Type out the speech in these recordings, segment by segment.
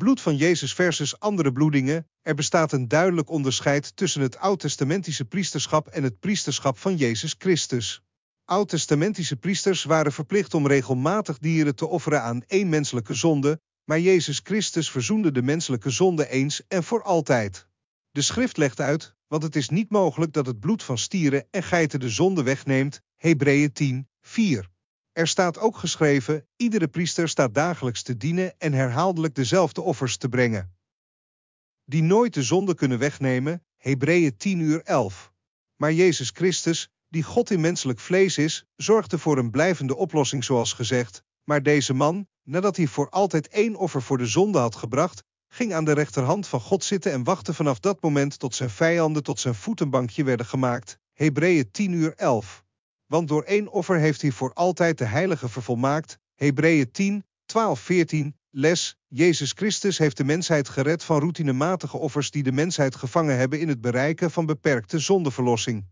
Bloed van Jezus versus andere bloedingen. Er bestaat een duidelijk onderscheid tussen het oud-testamentische priesterschap en het priesterschap van Jezus Christus. Oud-testamentische priesters waren verplicht om regelmatig dieren te offeren aan één menselijke zonde, maar Jezus Christus verzoende de menselijke zonde eens en voor altijd. De schrift legt uit, want het is niet mogelijk dat het bloed van stieren en geiten de zonde wegneemt, Hebreeën 10, 4. Er staat ook geschreven: iedere priester staat dagelijks te dienen en herhaaldelijk dezelfde offers te brengen. Die nooit de zonde kunnen wegnemen, Hebreeën 10 uur 11. Maar Jezus Christus, die God in menselijk vlees is, zorgde voor een blijvende oplossing zoals gezegd, maar deze man, nadat hij voor altijd één offer voor de zonde had gebracht, ging aan de rechterhand van God zitten en wachtte vanaf dat moment tot zijn vijanden tot zijn voetenbankje werden gemaakt. Hebreeën 10 uur 11 want door één offer heeft hij voor altijd de heilige vervolmaakt. Hebreeën 10, 12, 14, les, Jezus Christus heeft de mensheid gered van routinematige offers die de mensheid gevangen hebben in het bereiken van beperkte zondeverlossing.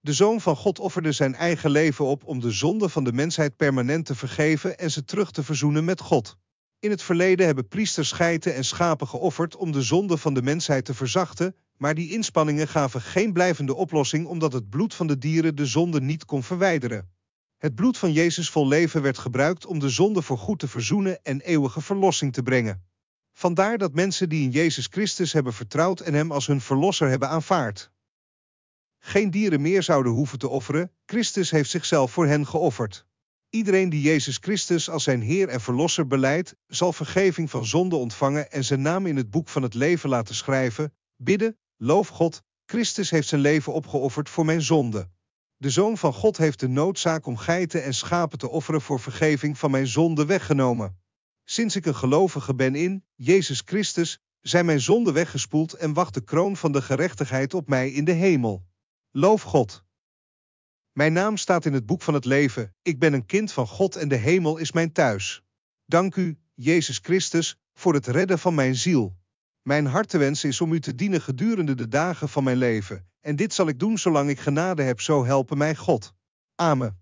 De Zoon van God offerde zijn eigen leven op om de zonde van de mensheid permanent te vergeven en ze terug te verzoenen met God. In het verleden hebben priesters geiten en schapen geofferd om de zonde van de mensheid te verzachten, maar die inspanningen gaven geen blijvende oplossing omdat het bloed van de dieren de zonde niet kon verwijderen. Het bloed van Jezus vol leven werd gebruikt om de zonde voor goed te verzoenen en eeuwige verlossing te brengen. Vandaar dat mensen die in Jezus Christus hebben vertrouwd en Hem als hun verlosser hebben aanvaard. Geen dieren meer zouden hoeven te offeren, Christus heeft zichzelf voor hen geofferd. Iedereen die Jezus Christus als zijn Heer en Verlosser beleidt, zal vergeving van zonde ontvangen en zijn naam in het boek van het leven laten schrijven, bidden, loof God, Christus heeft zijn leven opgeofferd voor mijn zonde. De Zoon van God heeft de noodzaak om geiten en schapen te offeren voor vergeving van mijn zonde weggenomen. Sinds ik een gelovige ben in Jezus Christus, zijn mijn zonden weggespoeld en wacht de kroon van de gerechtigheid op mij in de hemel. Loof God. Mijn naam staat in het boek van het leven, ik ben een kind van God en de hemel is mijn thuis. Dank u, Jezus Christus, voor het redden van mijn ziel. Mijn hartewens is om u te dienen gedurende de dagen van mijn leven, en dit zal ik doen zolang ik genade heb, zo helpen mij God. Amen.